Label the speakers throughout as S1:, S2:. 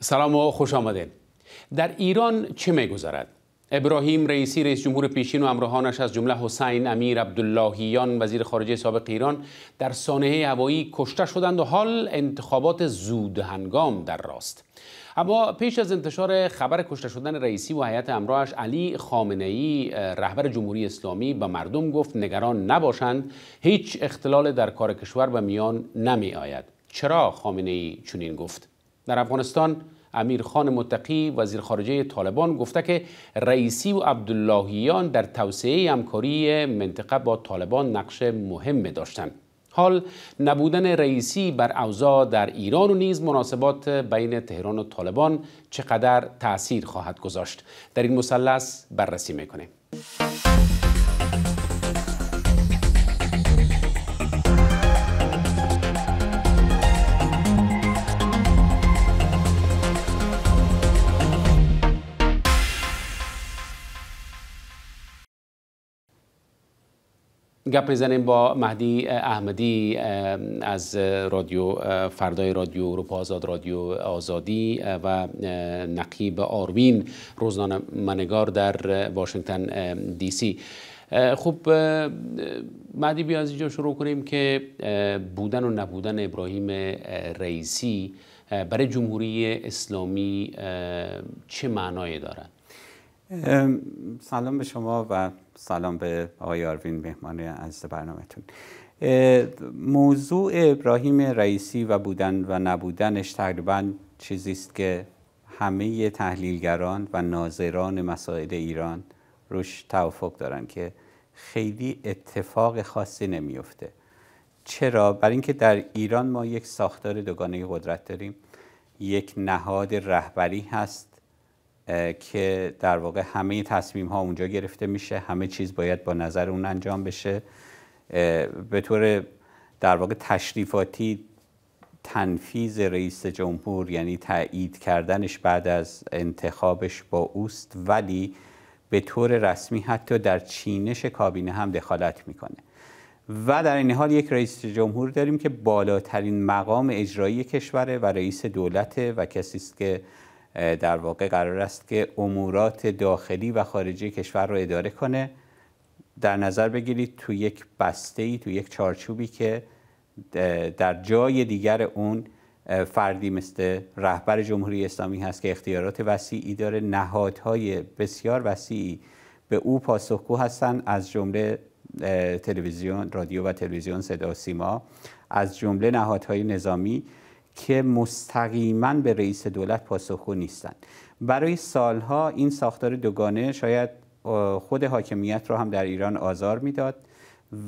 S1: سلام و خوش آمده در ایران چه می گذرد؟ ابراهیم رئیسی رئیس جمهور پیشین و امروحانش از جمله حسین امیر عبداللهیان وزیر خارجه سابق ایران در سانحه هوایی کشته شدند و حال انتخابات زود هنگام در راست اما پیش از انتشار خبر کشته شدن رئیسی و حیات همراهش علی خامنه رهبر جمهوری اسلامی به مردم گفت نگران نباشند هیچ اختلال در کار کشور به میان نمی آید چرا خامنه ای چنین گفت در افغانستان خان متقی وزیر خارجه طالبان گفته که رئیسی و عبداللهیان در توسعه همکاری منطقه با طالبان نقش مهم داشتند حال نبودن رئیسی بر اوضاع در ایران و نیز مناسبات بین تهران و طالبان چقدر تاثیر خواهد گذاشت در این مثلث بررسی میکنیم گپ میزنیم با مهدی احمدی از رادیو فردای رادیو اروپا آزاد رادیو آزادی و نقیب آروین روزنامه منگار در واشنگتن دی سی خب مهدی بیا از اینجا شروع کنیم که بودن و نبودن ابراهیم رئیسی برای جمهوری
S2: اسلامی چه معنایی دارد سلام به شما و سلام به آقای آروین مهمان عزیز برنامهتون موضوع ابراهیم رئیسی و بودن و نبودنش تقریبا چیزی است که همه تحلیلگران و ناظران مسائل ایران روش توافق دارن که خیلی اتفاق خاصی نمیفته چرا برای اینکه در ایران ما یک ساختار دوگانه قدرت داریم یک نهاد رهبری هست که در واقع همه تصمیم ها اونجا گرفته میشه همه چیز باید با نظر اون انجام بشه به طور در واقع تشریفاتی تنفیز رئیس جمهور یعنی تایید کردنش بعد از انتخابش با اوست ولی به طور رسمی حتی در چینش کابینه هم دخالت میکنه و در این حال یک رئیس جمهور داریم که بالاترین مقام اجرایی کشوره و رئیس دولته و کسی است که در واقع قرار است که امورات داخلی و خارجی کشور رو اداره کنه در نظر بگیرید تو یک بسته ای تو یک چارچوبی که در جای دیگر اون فردی مثل رهبر جمهوری اسلامی هست که اختیارات وسیعی داره نهادهای بسیار وسیعی به او پاسخگو هستند از جمله تلویزیون رادیو و تلویزیون صدا و سیما از جمله نهادهای نظامی که مستقیما به رئیس دولت پاسخگو نیستند برای سالها این ساختار دوگانه شاید خود حاکمیت را هم در ایران آزار میداد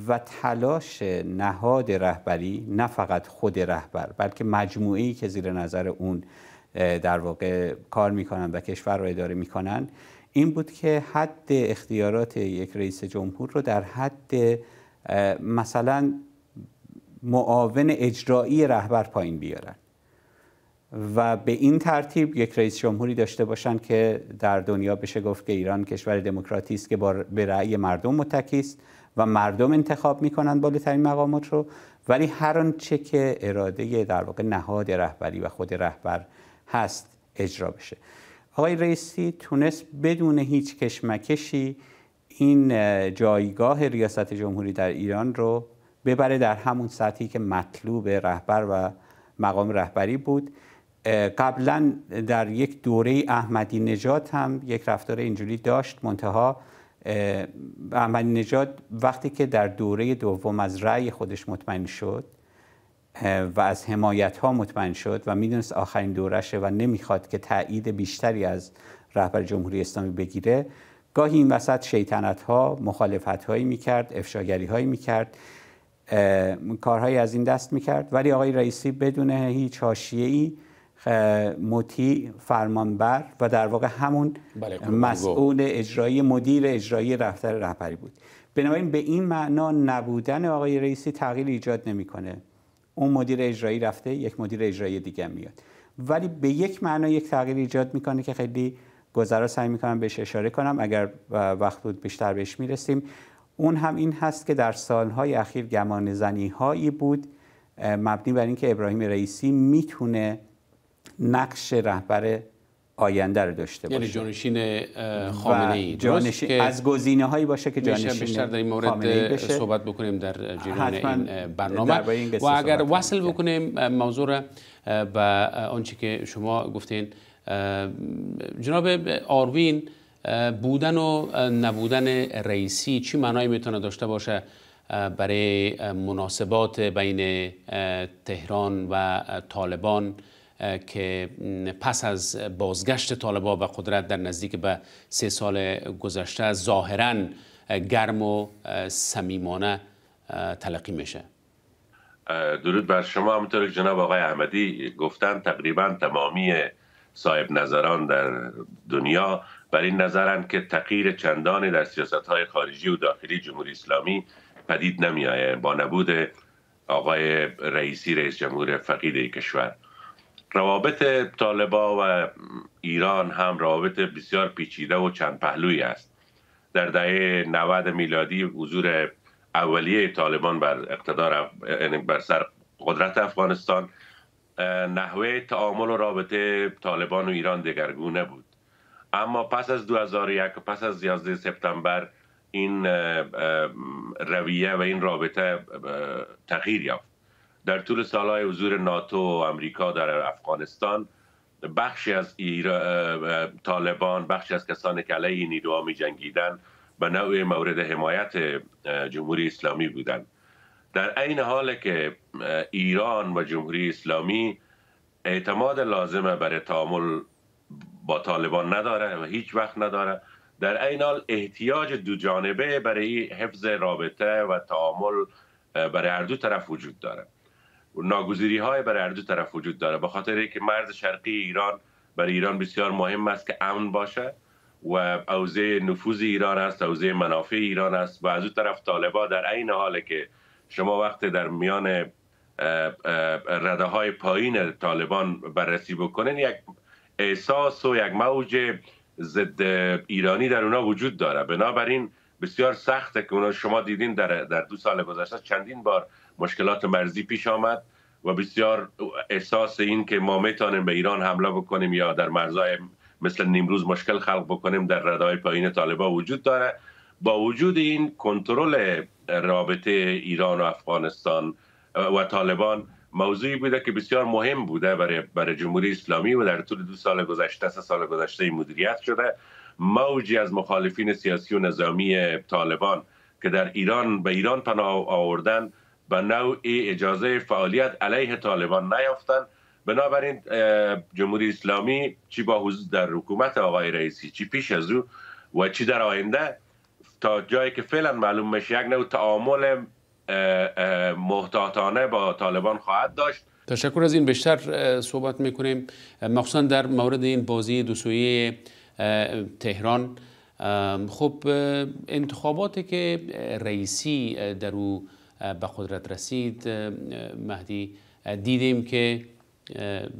S2: و تلاش نهاد رهبری نه فقط خود رهبر بلکه مجموعه که زیر نظر اون در واقع کار میکنن و کشور را اداره میکنن این بود که حد اختیارات یک رئیس جمهور رو در حد مثلا معاون اجرایی رهبر پایین بیارن و به این ترتیب یک رئیس جمهوری داشته باشند که در دنیا بشه گفت که ایران کشور دموکراتی است که به رأی مردم متکی است و مردم انتخاب میکنن بالاترین مقامات رو ولی هر آنچه که اراده در واقع نهاد رهبری و خود رهبر هست اجرا بشه آقای رئیسی تونست بدون هیچ کشمکشی این جایگاه ریاست جمهوری در ایران رو ببره در همون سطحی که مطلوب رهبر و مقام رهبری بود قبلا در یک دوره احمدی نژاد هم یک رفتار اینجوری داشت منتها احمدی نژاد وقتی که در دوره دوم از رأی خودش مطمئن شد و از حمایت ها مطمئن شد و میدونست آخرین دورشه و نمیخواد که تایید بیشتری از رهبر جمهوری اسلامی بگیره گاهی این وسط شیطنت ها مخالفت هایی میکرد افشاگری هایی میکرد کارهایی از این دست میکرد ولی آقای رئیسی بدون هیچ ای، مطیع فرمانبر و در واقع همون بله، مسئول اجرایی مدیر اجرایی رفتر رهبری بود بنابراین به این معنا نبودن آقای رئیسی تغییر ایجاد نمیکنه اون مدیر اجرایی رفته یک مدیر اجرایی دیگه میاد ولی به یک معنا یک تغییر ایجاد میکنه که خیلی گذرا سعی میکنم بهش اشاره کنم اگر وقت بود بیشتر بهش میرسیم اون هم این هست که در سالهای اخیر گمان زنی هایی بود مبنی بر اینکه ابراهیم رئیسی میتونه نقش رهبر آینده رو داشته یعنی باشه
S1: یعنی جانشین خامنه ای جانشین از گزینه
S2: هایی باشه که جانشین بیشتر در این مورد صحبت بکنیم در جریان این برنامه و اگر
S1: وصل بکنیم موضوع را به آنچه که شما گفتین جناب آروین بودن و نبودن رئیسی چی معنایی میتونه داشته باشه برای مناسبات بین تهران و طالبان که پس از بازگشت طالبا و قدرت در نزدیک به سه سال گذشته ظاهرا گرم و سمیمانه تلقی میشه
S3: درود بر شما همونطور که جناب آقای احمدی گفتن تقریبا تمامی صاحب نظران در دنیا بر این نظرند که تغییر چندانی در سیاست های خارجی و داخلی جمهوری اسلامی پدید نمی آید با نبود آقای رئیسی رئیس جمهور فقید کشور روابط طالبا و ایران هم روابط بسیار پیچیده و چند پهلوی است در دهه 90 میلادی حضور اولیه طالبان بر اقتدار یعنی بر سر قدرت افغانستان نحوه تعامل و رابطه طالبان و ایران دگرگونه بود اما پس از 2001 و پس از 11 سپتامبر این رویه و این رابطه تغییر یافت در طول سالهای حضور ناتو و امریکا در افغانستان بخشی از ایرا... طالبان بخشی از کسانی که علیه نیروها می جنگیدن به نوع مورد حمایت جمهوری اسلامی بودند در عین حال که ایران و جمهوری اسلامی اعتماد لازم برای تعامل با طالبان نداره و هیچ وقت نداره در عین حال احتیاج دو جانبه برای حفظ رابطه و تعامل برای هر دو طرف وجود دارد ناگزیری های بر هر دو طرف وجود داره به خاطر که مرز شرقی ایران برای ایران بسیار مهم است که امن باشه و حوزه نفوذ ایران است حوزه منافع ایران است و از اون طرف طالبا در عین حال که شما وقت در میان رده های پایین طالبان بررسی بکنین یک احساس و یک موج ضد ایرانی در اونا وجود داره بنابراین بسیار سخته که اونا شما دیدین در دو سال گذشته چندین بار مشکلات مرزی پیش آمد و بسیار احساس این که ما میتانیم به ایران حمله بکنیم یا در مرزای مثل نیمروز مشکل خلق بکنیم در ردای پایین طالبا وجود داره با وجود این کنترل رابطه ایران و افغانستان و طالبان موضوعی بوده که بسیار مهم بوده برای, جمهوری اسلامی و در طول دو سال گذشته سه سال گذشته مدیریت شده موجی از مخالفین سیاسی و نظامی طالبان که در ایران به ایران پناه آوردن به نوعی اجازه فعالیت علیه طالبان نیافتند بنابراین جمهوری اسلامی چی با حضور در حکومت آقای رئیسی چی پیش از او و چی در آینده تا جایی که فعلا معلوم میشه یک نوع تعامل محتاطانه با طالبان خواهد داشت
S1: تشکر از این بیشتر صحبت میکنیم مخصوصا در مورد این بازی دوسویه تهران خب انتخاباتی که رئیسی در او به قدرت رسید مهدی دیدیم که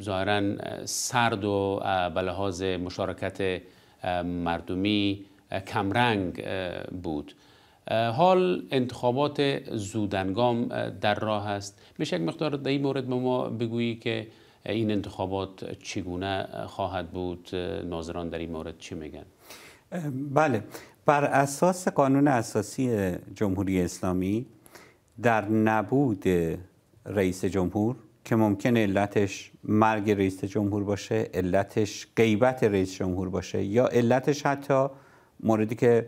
S1: ظاهرا سرد و به مشارکت مردمی کمرنگ بود حال انتخابات زودنگام در راه است میشه یک مقدار در این مورد به ما بگویی که این انتخابات چگونه خواهد بود ناظران در این مورد چی میگن
S2: بله بر اساس قانون اساسی جمهوری اسلامی در نبود رئیس جمهور که ممکن علتش مرگ رئیس جمهور باشه علتش غیبت رئیس جمهور باشه یا علتش حتی موردی که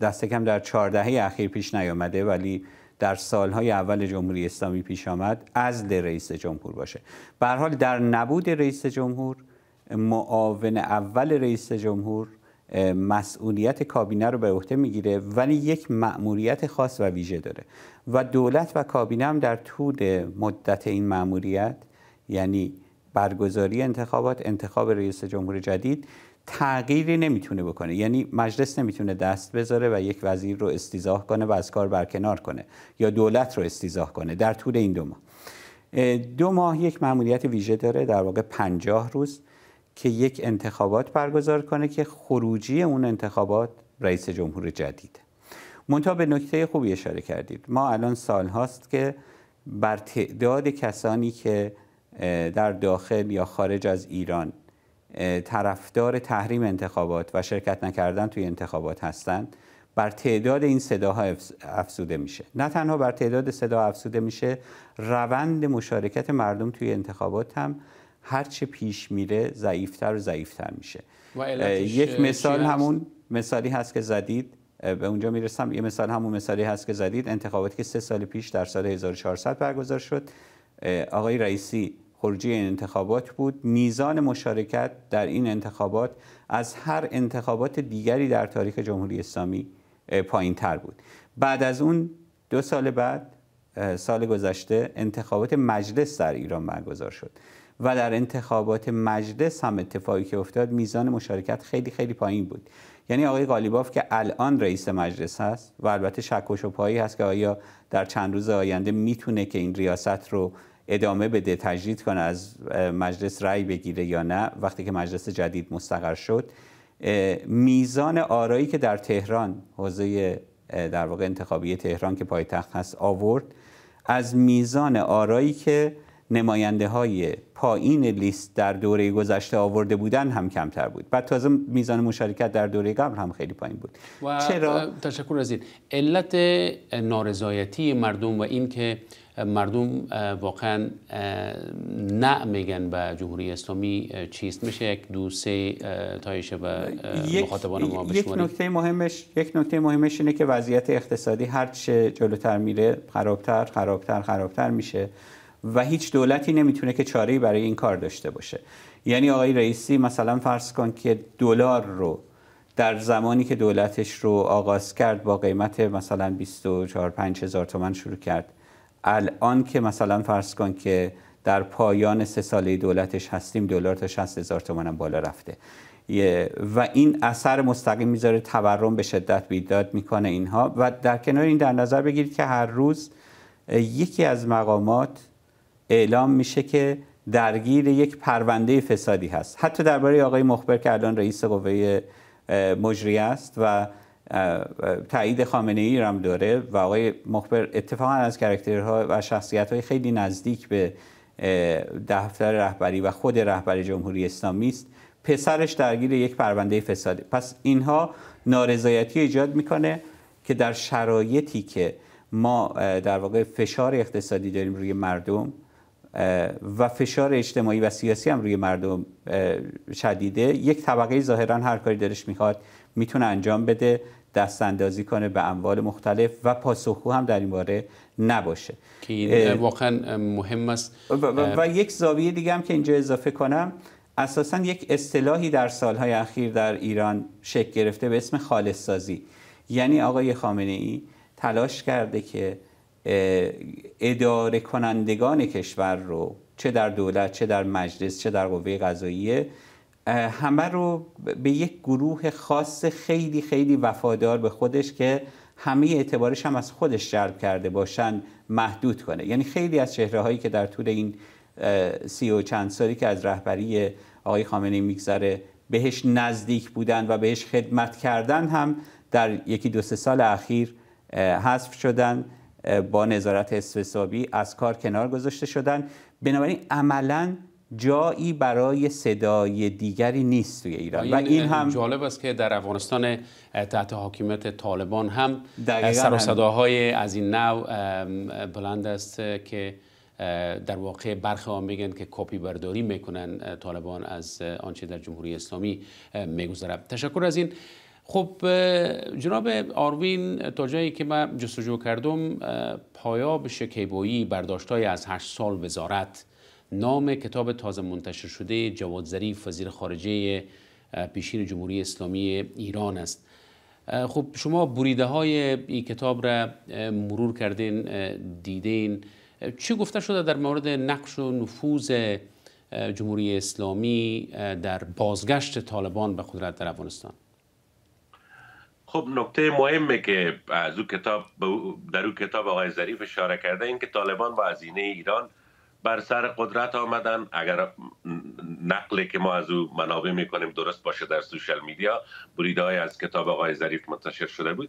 S2: دست کم در چهاردهه اخیر پیش نیامده ولی در سالهای اول جمهوری اسلامی پیش آمد از رئیس جمهور باشه به حال در نبود رئیس جمهور معاون اول رئیس جمهور مسئولیت کابینه رو به عهده میگیره ولی یک مأموریت خاص و ویژه داره و دولت و کابینه هم در طول مدت این مأموریت یعنی برگزاری انتخابات انتخاب رئیس جمهور جدید تغییری نمیتونه بکنه یعنی مجلس نمیتونه دست بذاره و یک وزیر رو استیزاه کنه و از کار برکنار کنه یا دولت رو استیزاه کنه در طول این دو ماه دو ماه یک معمولیت ویژه داره در واقع 50 روز که یک انتخابات برگزار کنه که خروجی اون انتخابات رئیس جمهور جدید منتها به نکته خوبی اشاره کردید ما الان سال هاست که بر تعداد کسانی که در داخل یا خارج از ایران طرفدار تحریم انتخابات و شرکت نکردن توی انتخابات هستند بر تعداد این صداها افزوده میشه نه تنها بر تعداد صدا افزوده میشه روند مشارکت مردم توی انتخابات هم هر چه پیش میره ضعیفتر و ضعیفتر میشه یک مثال همون مثالی هست که زدید به اونجا میرسم یه مثال همون مثالی هست که زدید انتخابات که سه سال پیش در سال 1400 برگزار شد آقای رئیسی خروجی این انتخابات بود میزان مشارکت در این انتخابات از هر انتخابات دیگری در تاریخ جمهوری اسلامی پایین تر بود بعد از اون دو سال بعد سال گذشته انتخابات مجلس در ایران برگزار شد و در انتخابات مجلس هم اتفاقی که افتاد میزان مشارکت خیلی خیلی پایین بود یعنی آقای قالیباف که الان رئیس مجلس هست و البته شک و پایی هست که آیا در چند روز آینده میتونه که این ریاست رو ادامه بده تجدید کنه از مجلس رأی بگیره یا نه وقتی که مجلس جدید مستقر شد میزان آرایی که در تهران حوزه در واقع انتخابی تهران که پایتخت هست آورد از میزان آرایی که نماینده های پایین لیست در دوره گذشته آورده بودن هم کمتر بود بعد تازه میزان مشارکت در دوره قبل هم خیلی پایین بود و
S1: چرا تشکر از این علت نارضایتی مردم و این که مردم واقعا نه میگن به جمهوری اسلامی چیست میشه یک دو سه تایشه و مخاطبان ما یک نکته
S2: مهمش یک نکته مهمش اینه که وضعیت اقتصادی هر چه جلوتر میره خرابتر خرابتر خرابتر میشه و هیچ دولتی نمیتونه که چاره‌ای برای این کار داشته باشه یعنی آقای رئیسی مثلا فرض کن که دلار رو در زمانی که دولتش رو آغاز کرد با قیمت مثلا 24 5 هزار تومن شروع کرد الان که مثلا فرض کن که در پایان سه ساله دولتش هستیم دلار تا 60 هزار بالا رفته و این اثر مستقیم میذاره تورم به شدت بیداد میکنه اینها و در کنار این در نظر بگیرید که هر روز یکی از مقامات اعلام میشه که درگیر یک پرونده فسادی هست حتی درباره آقای مخبر که الان رئیس قوه مجری است و تایید خامنه ای هم داره و آقای مخبر اتفاقا از کرکترها و شخصیت های خیلی نزدیک به دفتر رهبری و خود رهبر جمهوری اسلامی است پسرش درگیر یک پرونده فسادی پس اینها نارضایتی ایجاد میکنه که در شرایطی که ما در واقع فشار اقتصادی داریم روی مردم و فشار اجتماعی و سیاسی هم روی مردم شدیده یک طبقه ظاهرا هر کاری دلش میخواد میتونه انجام بده دست اندازی کنه به اموال مختلف و پاسخگو هم در این باره نباشه که واقعا مهم است و, یک زاویه دیگه هم که اینجا اضافه کنم اساسا یک اصطلاحی در سالهای اخیر در ایران شکل گرفته به اسم خالص سازی یعنی آقای خامنه ای تلاش کرده که اداره کنندگان کشور رو چه در دولت چه در مجلس چه در قوه قضاییه همه رو به یک گروه خاص خیلی خیلی وفادار به خودش که همه اعتبارش هم از خودش جلب کرده باشن محدود کنه یعنی خیلی از چهره هایی که در طول این سی و چند سالی که از رهبری آقای خامنه میگذره بهش نزدیک بودن و بهش خدمت کردن هم در یکی دو سه سال اخیر حذف شدن با نظارت استثابی از کار کنار گذاشته شدن بنابراین عملا جایی برای صدای دیگری نیست توی ایران و این هم
S1: جالب است که در افغانستان تحت حاکمیت طالبان هم سر و صداهای از این نوع بلند است که در واقع برخی ها میگن که کپی برداری میکنن طالبان از آنچه در جمهوری اسلامی میگذرد تشکر از این خب جناب آروین تا جایی که من جستجو کردم پایاب شکیبایی برداشتای از هشت سال وزارت نام کتاب تازه منتشر شده جواد ظریف وزیر خارجه پیشین جمهوری اسلامی ایران است خب شما بریده های این کتاب را مرور کردین دیدین چی گفته شده در مورد نقش و نفوذ جمهوری اسلامی در بازگشت طالبان به قدرت در افغانستان
S3: خب نکته مهمه که از او کتاب در او کتاب آقای ظریف اشاره کرده این که طالبان با هزینه ایران بر سر قدرت آمدن اگر نقلی که ما از او منابع میکنیم درست باشه در سوشل میدیا بریده های از کتاب آقای ظریف منتشر شده بود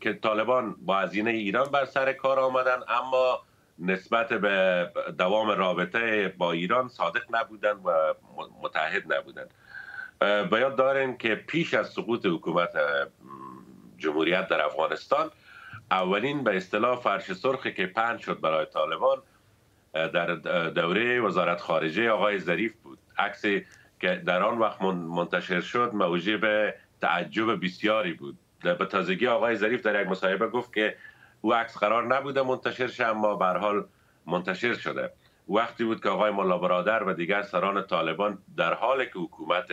S3: که طالبان با هزینه ایران بر سر کار آمدن اما نسبت به دوام رابطه با ایران صادق نبودن و متحد نبودند باید داریم که پیش از سقوط حکومت جمهوریت در افغانستان اولین به اصطلاح فرش سرخی که پهن شد برای طالبان در دوره وزارت خارجه آقای ظریف بود عکس که در آن وقت منتشر شد موجب تعجب بسیاری بود به تازگی آقای ظریف در یک مصاحبه گفت که او عکس قرار نبوده منتشر شد اما به حال منتشر شده وقتی بود که آقای ملا برادر و دیگر سران طالبان در حال که حکومت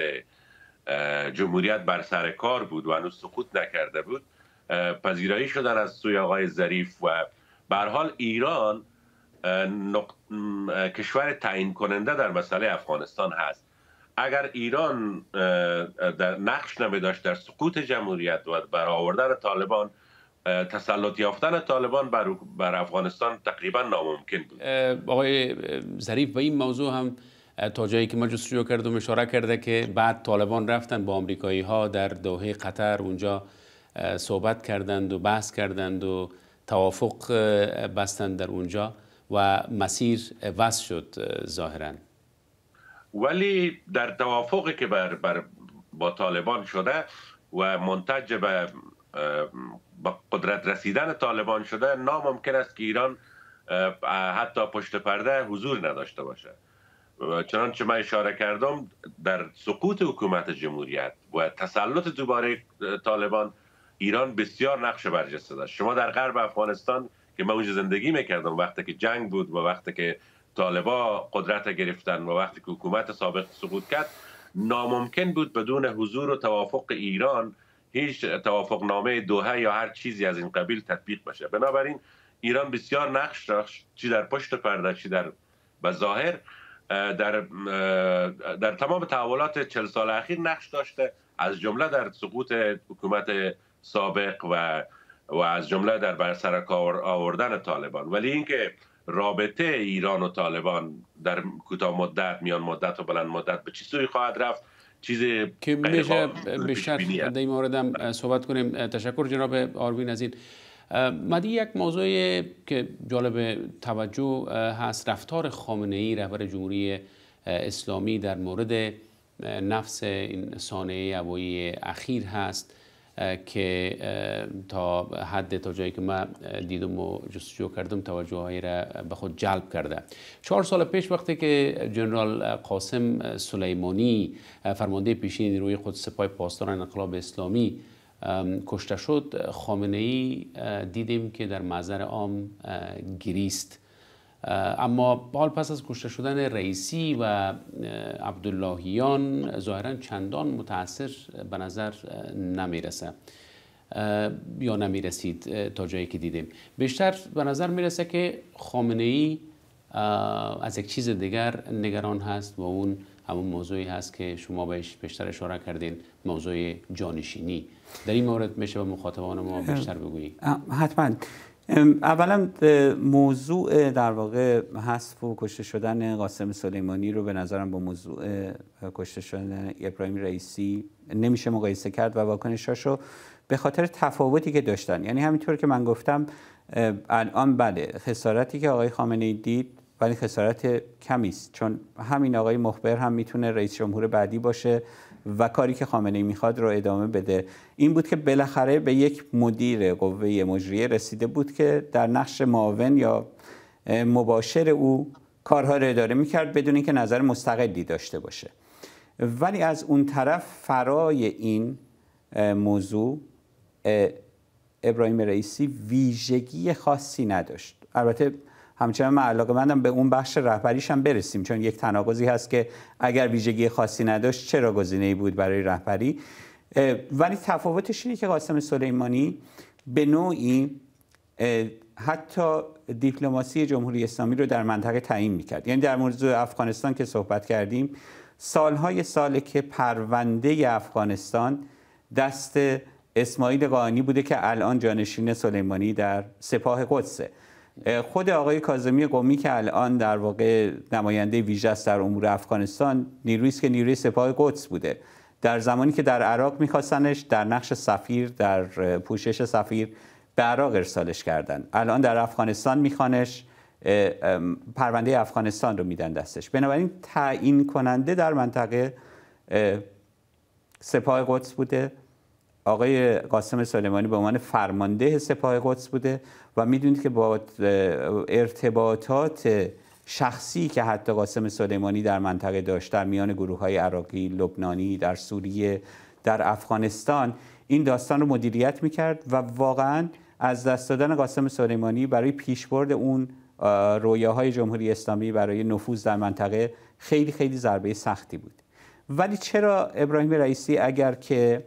S3: جمهوریت بر سر کار بود و هنوز سقوط نکرده بود پذیرایی شدن از سوی آقای ظریف و بر حال ایران کشور تعیین کننده در مسئله افغانستان هست اگر ایران در نقش داشت در سقوط جمهوریت و برآوردن طالبان تسلط یافتن طالبان بر, افغانستان تقریبا ناممکن
S1: بود آقای ظریف به این موضوع هم تا جایی که ما جستجو و اشاره کرده که بعد طالبان رفتن با آمریکایی ها در دوحه قطر اونجا صحبت کردند و بحث کردند و توافق بستند در اونجا و مسیر وصل شد ظاهرا
S3: ولی در توافقی که بر, بر با طالبان شده و منتج به قدرت رسیدن طالبان شده ناممکن است که ایران حتی پشت پرده حضور نداشته باشد چنانچه من اشاره کردم در سقوط حکومت جمهوریت و تسلط دوباره طالبان ایران بسیار نقش برجسته داشت شما در غرب افغانستان که من اونجا زندگی میکردم وقتی که جنگ بود و وقتی که طالبا قدرت گرفتن و وقتی که حکومت سابق سقوط کرد ناممکن بود بدون حضور و توافق ایران هیچ توافق نامه دوحه یا هر چیزی از این قبیل تطبیق بشه بنابراین ایران بسیار نقش داشت چی در پشت پرده چی در ظاهر در در تمام تحولات چل سال اخیر نقش داشته از جمله در سقوط حکومت سابق و و از جمله در برسرک آوردن طالبان ولی اینکه رابطه ایران و طالبان در کوتاه مدت میان مدت و بلند مدت به چه سوی خواهد رفت چیزی که میشه بیشتر در این موردم
S1: صحبت کنیم تشکر جناب آروین از این مدی یک موضوع که جالب توجه هست رفتار خامنه ای رهبر جمهوری اسلامی در مورد نفس این سانه هوایی اخیر هست که تا حد تا جایی که من دیدم و جستجو کردم توجه هایی را به خود جلب کرده چهار سال پیش وقتی که جنرال قاسم سلیمانی فرمانده پیشین نیروی خود سپای پاسداران انقلاب اسلامی کشته شد خامنه ای دیدیم که در معذر عام گریست اما حال پس از کشته شدن رئیسی و عبداللهیان ظاهرا چندان متاثر به نظر نمیرسه یا نمیرسید تا جایی که دیدیم بیشتر به نظر میرسه که خامنه ای از یک چیز دیگر نگران هست و اون همون موضوعی هست که شما بهش بیشتر اشاره کردین موضوع جانشینی در این مورد میشه به مخاطبان
S2: ما بیشتر بگویی حتما اولا موضوع در واقع حذف و کشته شدن قاسم سلیمانی رو به نظرم با موضوع کشته شدن ابراهیم رئیسی نمیشه مقایسه کرد و واکنشاشو رو به خاطر تفاوتی که داشتن یعنی همینطور که من گفتم الان بله خسارتی که آقای خامنه ای دید ولی خسارت کمی است چون همین آقای مخبر هم میتونه رئیس جمهور بعدی باشه و کاری که خامنه ای میخواد رو ادامه بده این بود که بالاخره به یک مدیر قوه مجریه رسیده بود که در نقش معاون یا مباشر او کارها رو اداره میکرد بدون اینکه نظر مستقلی داشته باشه ولی از اون طرف فرای این موضوع ابراهیم رئیسی ویژگی خاصی نداشت البته همچنان من علاقه مندم به اون بخش رهبریش هم برسیم چون یک تناقضی هست که اگر ویژگی خاصی نداشت چرا ای بود برای رهبری ولی تفاوتش اینه که قاسم سلیمانی به نوعی حتی دیپلماسی جمهوری اسلامی رو در منطقه تعیین میکرد یعنی در مورد افغانستان که صحبت کردیم سالهای سال که پرونده افغانستان دست اسماعیل قانی بوده که الان جانشین سلیمانی در سپاه قدسه خود آقای کاظمی قومی که الان در واقع نماینده ویژه است در امور افغانستان نیرویی که نیروی سپاه قدس بوده در زمانی که در عراق میخواستنش در نقش سفیر در پوشش سفیر به عراق ارسالش کردن الان در افغانستان میخوانش پرونده افغانستان رو میدن دستش بنابراین تعیین کننده در منطقه سپاه قدس بوده آقای قاسم سلیمانی به عنوان فرمانده سپاه قدس بوده و میدونید که با ارتباطات شخصی که حتی قاسم سلیمانی در منطقه داشت در میان گروه های عراقی، لبنانی، در سوریه، در افغانستان این داستان رو مدیریت میکرد و واقعا از دست دادن قاسم سلیمانی برای پیشبرد اون رویاهای جمهوری اسلامی برای نفوذ در منطقه خیلی خیلی ضربه سختی بود ولی چرا ابراهیم رئیسی اگر که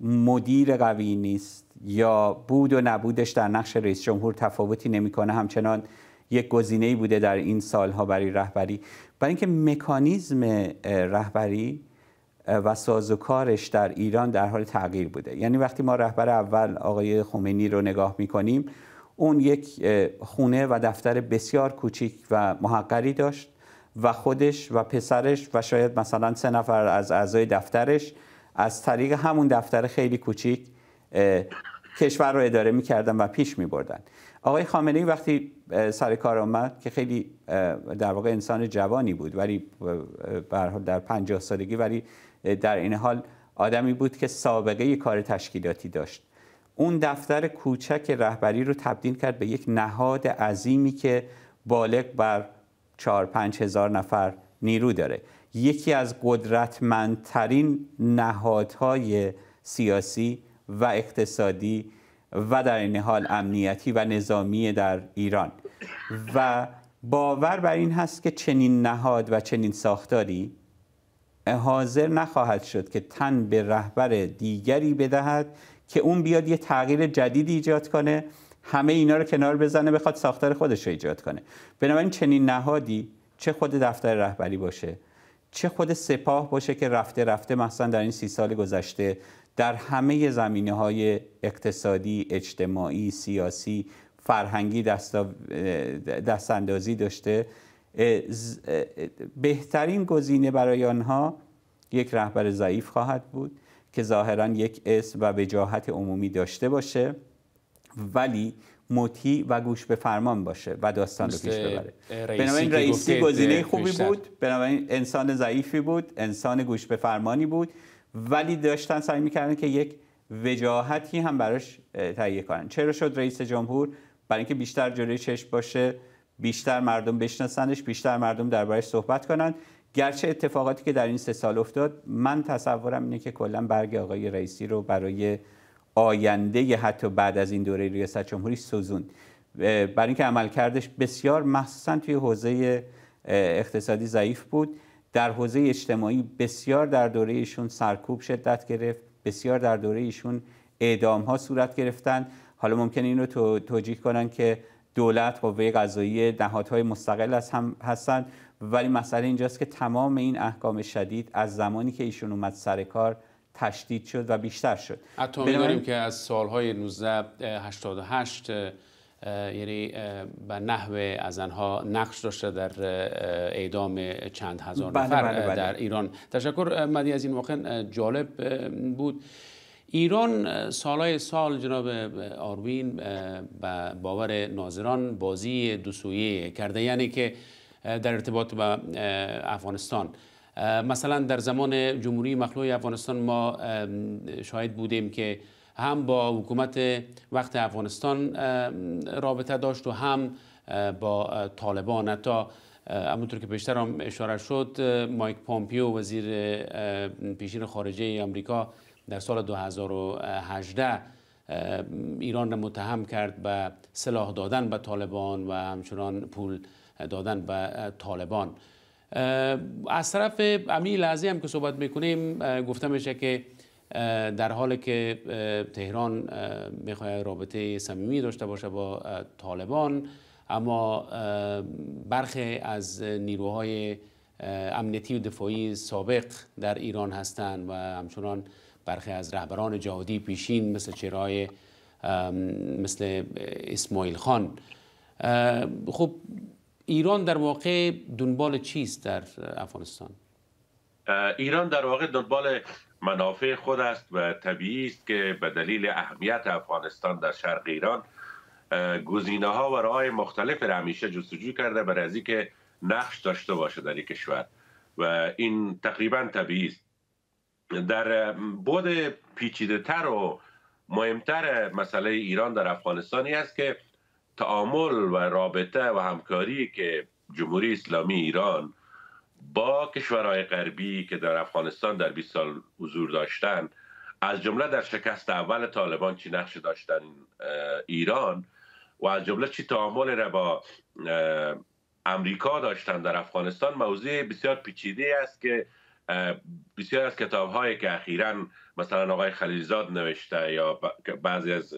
S2: مدیر قوی نیست یا بود و نبودش در نقش رئیس جمهور تفاوتی نمیکنه همچنان یک ای بوده در این سالها برای رهبری برای اینکه مکانیزم رهبری و سازوکارش در ایران در حال تغییر بوده یعنی وقتی ما رهبر اول آقای خمینی رو نگاه میکنیم اون یک خونه و دفتر بسیار کوچیک و محقری داشت و خودش و پسرش و شاید مثلا سه نفر از اعضای دفترش از طریق همون دفتر خیلی کوچیک کشور رو اداره میکردن و پیش میبردن آقای خامنه ای وقتی سر کار آمد که خیلی در واقع انسان جوانی بود ولی در پنجاه سالگی ولی در این حال آدمی بود که سابقه یک کار تشکیلاتی داشت اون دفتر کوچک رهبری رو تبدیل کرد به یک نهاد عظیمی که بالغ بر چهار پنج هزار نفر نیرو داره یکی از قدرتمندترین نهادهای سیاسی و اقتصادی و در این حال امنیتی و نظامی در ایران و باور بر این هست که چنین نهاد و چنین ساختاری حاضر نخواهد شد که تن به رهبر دیگری بدهد که اون بیاد یه تغییر جدیدی ایجاد کنه همه اینا رو کنار بزنه بخواد ساختار خودش رو ایجاد کنه بنابراین چنین نهادی چه خود دفتر رهبری باشه چه خود سپاه باشه که رفته رفته مثلا در این سی سال گذشته در همه زمینه های اقتصادی، اجتماعی، سیاسی، فرهنگی دست, اندازی داشته بهترین گزینه برای آنها یک رهبر ضعیف خواهد بود که ظاهرا یک اسم و وجاهت عمومی داشته باشه ولی مطیع و گوش به فرمان باشه و داستان رو پیش ببره بنابراین رئیسی گزینه خوبی بود بنابراین انسان ضعیفی بود انسان گوش به فرمانی بود ولی داشتن سعی میکردن که یک وجاهتی هم براش تهیه کنن چرا شد رئیس جمهور برای اینکه بیشتر جلوی چشم باشه بیشتر مردم بشناسنش بیشتر مردم دربارش صحبت کنن گرچه اتفاقاتی که در این سه سال افتاد من تصورم اینه که کلا برگ آقای رئیسی رو برای آینده حتی بعد از این دوره ریاست جمهوری سوزون برای اینکه عملکردش بسیار مخصوصا توی حوزه اقتصادی ضعیف بود در حوزه اجتماعی بسیار در دوره ایشون سرکوب شدت گرفت بسیار در دوره ایشون اعدام ها صورت گرفتن حالا ممکن این رو تو، توجیه کنن که دولت قوه قضایی نهادهای مستقل از هم هستن ولی مسئله اینجاست که تمام این احکام شدید از زمانی که ایشون اومد سر کار تشدید شد و بیشتر شد حتی
S1: که از سالهای 1988 یعنی به نحو از آنها نقش داشته در اعدام چند هزار بله، نفر بله، بله. در ایران تشکر مدی از این واقعا جالب بود ایران سالهای سال جناب آروین به باور ناظران بازی دوسویه کرده یعنی که در ارتباط با افغانستان مثلا در زمان جمهوری مخلوع افغانستان ما شاهد بودیم که هم با حکومت وقت افغانستان رابطه داشت و هم با طالبان حتی همونطور که بیشتر هم اشاره شد مایک پامپیو وزیر پیشین خارجه آمریکا در سال 2018 ایران را متهم کرد به سلاح دادن به طالبان و همچنان پول دادن به طالبان از طرف امی لحظه هم که صحبت میکنیم گفته میشه که در حالی که تهران میخواه رابطه صمیمی داشته باشه با طالبان اما برخی از نیروهای امنیتی و دفاعی سابق در ایران هستند و همچنان برخی از رهبران جهادی پیشین مثل چرای مثل اسماعیل خان خب ایران در واقع دنبال چیست در افغانستان
S3: ایران در واقع دنبال منافع خود است و طبیعی است که به دلیل اهمیت افغانستان در شرق ایران گزینه ها و راه مختلف را همیشه جستجو کرده برای از که نقش داشته باشه در این کشور و این تقریبا طبیعی است در بود پیچیده تر و مهمتر مسئله ایران در افغانستانی است که تعامل و رابطه و همکاری که جمهوری اسلامی ایران با کشورهای غربی که در افغانستان در 20 سال حضور داشتن از جمله در شکست اول طالبان چی نقش داشتن ایران و از جمله چی تعامل را با امریکا داشتن در افغانستان موضوع بسیار پیچیده است که بسیار از کتاب هایی که اخیرا مثلا آقای خلیلزاد نوشته یا بعضی از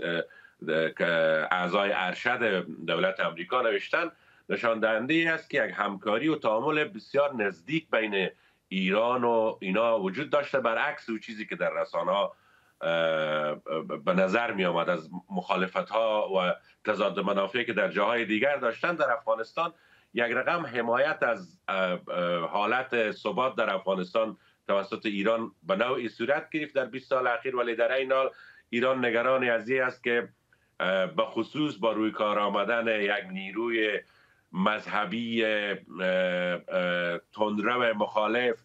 S3: اعضای ارشد دولت امریکا نوشتن نشان دهنده ای است که یک همکاری و تعامل بسیار نزدیک بین ایران و اینا وجود داشته برعکس او چیزی که در رسانه به نظر می آمد از مخالفت ها و تضاد منافع که در جاهای دیگر داشتن در افغانستان یک رقم حمایت از حالت ثبات در افغانستان توسط ایران به نوعی صورت گرفت در 20 سال اخیر ولی در این حال ایران نگران از است که به خصوص با روی کار آمدن یک نیروی مذهبی تندرو مخالف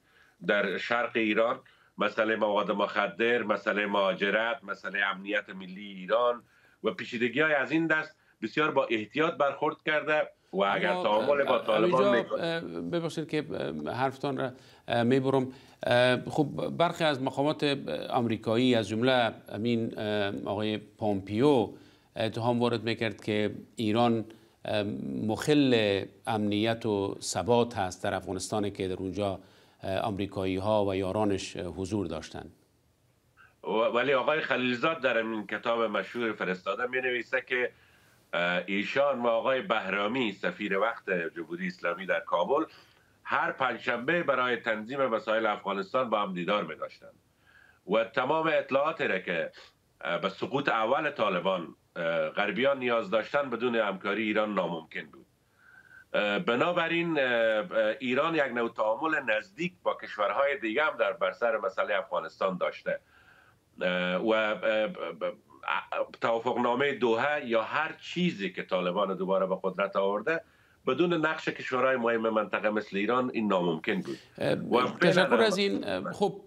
S3: در شرق ایران مسئله مواد مخدر مسئله مهاجرت مسئله امنیت ملی ایران و پیچیدگی های از این دست بسیار با احتیاط برخورد کرده و اگر تعامل با طالبان
S1: ببخشید که حرفتان را میبرم خب برخی از مقامات آمریکایی از جمله امین آقای پامپیو اتهام وارد میکرد که ایران مخل امنیت و ثبات هست در افغانستان که در اونجا آمریکایی ها و یارانش حضور داشتند
S3: ولی آقای خلیلزاد در این کتاب مشهور فرستاده می نویسه که ایشان و آقای بهرامی سفیر وقت جمهوری اسلامی در کابل هر پنجشنبه برای تنظیم مسائل افغانستان با هم دیدار می داشتند و تمام اطلاعاتی را که به سقوط اول طالبان غربیان نیاز داشتن بدون همکاری ایران ناممکن بود بنابراین ایران یک نوع تعامل نزدیک با کشورهای دیگه هم در برسر مسئله افغانستان داشته و توافقنامه دوها یا هر چیزی که طالبان دوباره به قدرت آورده بدون نقش کشورهای مهم منطقه مثل ایران این ناممکن بود
S1: تشکر از این خب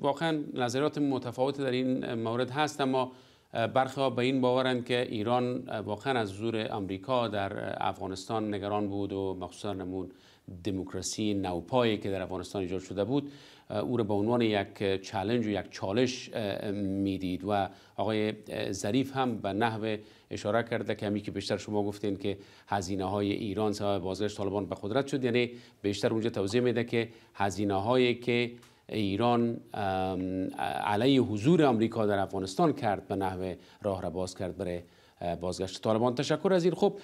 S1: واقعا نظرات متفاوت در این مورد هست اما برخی به این باورند که ایران واقعا از زور آمریکا در افغانستان نگران بود و مخصوصا نمون دموکراسی نوپایی که در افغانستان ایجاد شده بود او را به عنوان یک چالش و یک چالش میدید و آقای ظریف هم به نحو اشاره کرده که همی که بیشتر شما گفتین که هزینه های ایران سبب بازگشت طالبان به قدرت شد یعنی بیشتر اونجا توضیح میده که هزینه هایی که ایران علیه حضور آمریکا در افغانستان کرد به نحوه راه را باز کرد برای بازگشت طالبان تشکر از این خب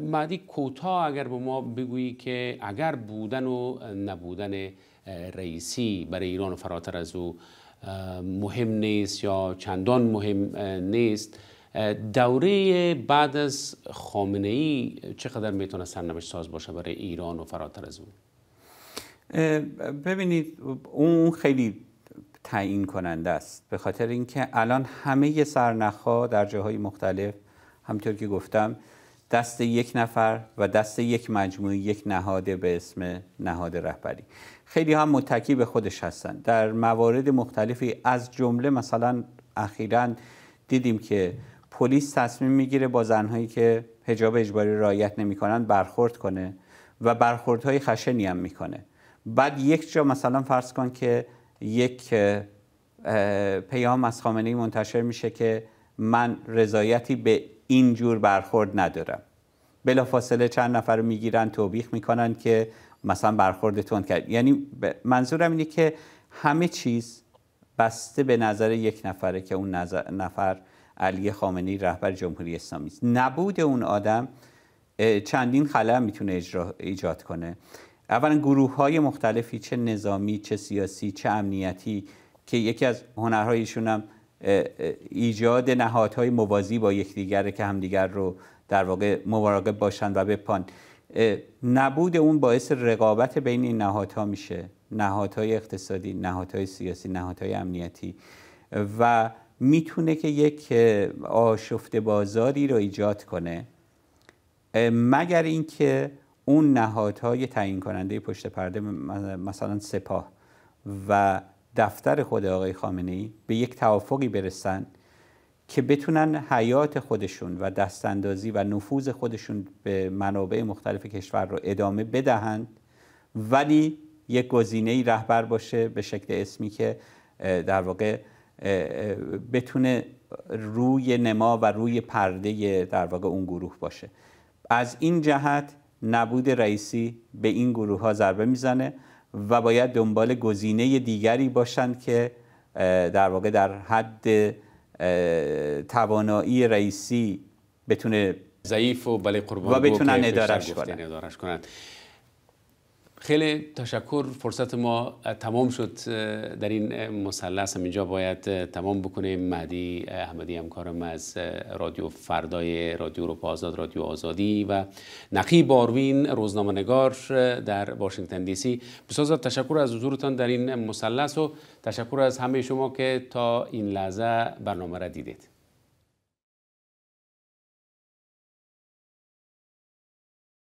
S1: معدی کوتا اگر به ما بگویی که اگر بودن و نبودن رئیسی برای ایران و فراتر از او مهم نیست یا چندان مهم نیست دوره بعد از خامنه ای چقدر میتونه سرنوشت ساز باشه برای ایران و فراتر از اون
S2: ببینید اون خیلی تعیین کننده است به خاطر اینکه الان همه سرنخها در جاهای مختلف همطور که گفتم دست یک نفر و دست یک مجموعه یک نهاد به اسم نهاد رهبری خیلی هم متکی به خودش هستند در موارد مختلفی از جمله مثلا اخیرا دیدیم که پلیس تصمیم میگیره با زنهایی که حجاب اجباری رعایت نمیکنن برخورد کنه و برخوردهای خشنی هم میکنه بعد یک جا مثلا فرض کن که یک پیام از خامنه منتشر میشه که من رضایتی به این جور برخورد ندارم بلافاصله چند نفر رو میگیرن توبیخ میکنن که مثلا برخورد تند کرد یعنی منظورم اینه که همه چیز بسته به نظر یک نفره که اون نفر علی ای رهبر جمهوری اسلامی است نبود اون آدم چندین خلل میتونه ایجاد کنه اولا گروه های مختلفی چه نظامی چه سیاسی چه امنیتی که یکی از هنرهایشون هم ایجاد نهادهای موازی با یکدیگر که همدیگر رو در واقع مراقب باشند و بپان نبود اون باعث رقابت بین این نهادها میشه نهادهای اقتصادی نهادهای سیاسی نهادهای امنیتی و میتونه که یک آشفت بازاری رو ایجاد کنه مگر اینکه اون نهادهای تعیین کننده پشت پرده مثلا سپاه و دفتر خود آقای خامنه ای به یک توافقی برسن که بتونن حیات خودشون و دستاندازی و نفوذ خودشون به منابع مختلف کشور رو ادامه بدهند ولی یک گزینه رهبر باشه به شکل اسمی که در واقع بتونه روی نما و روی پرده در واقع اون گروه باشه از این جهت نبود رئیسی به این گروه ها ضربه میزنه و باید دنبال گزینه دیگری باشند که در واقع در حد توانایی رئیسی بتونه ضعیف و بله قربان و ادارش
S1: کنند. خیلی تشکر فرصت ما تمام شد در این مثلث هم اینجا باید تمام بکنیم مهدی احمدی همکارم از رادیو فردای رادیو اروپا آزاد رادیو آزادی و نقیب آروین روزنامه‌نگار در واشنگتن دی سی تشکر از حضورتان در این مثلث و تشکر از همه شما که تا این لحظه برنامه را دیدید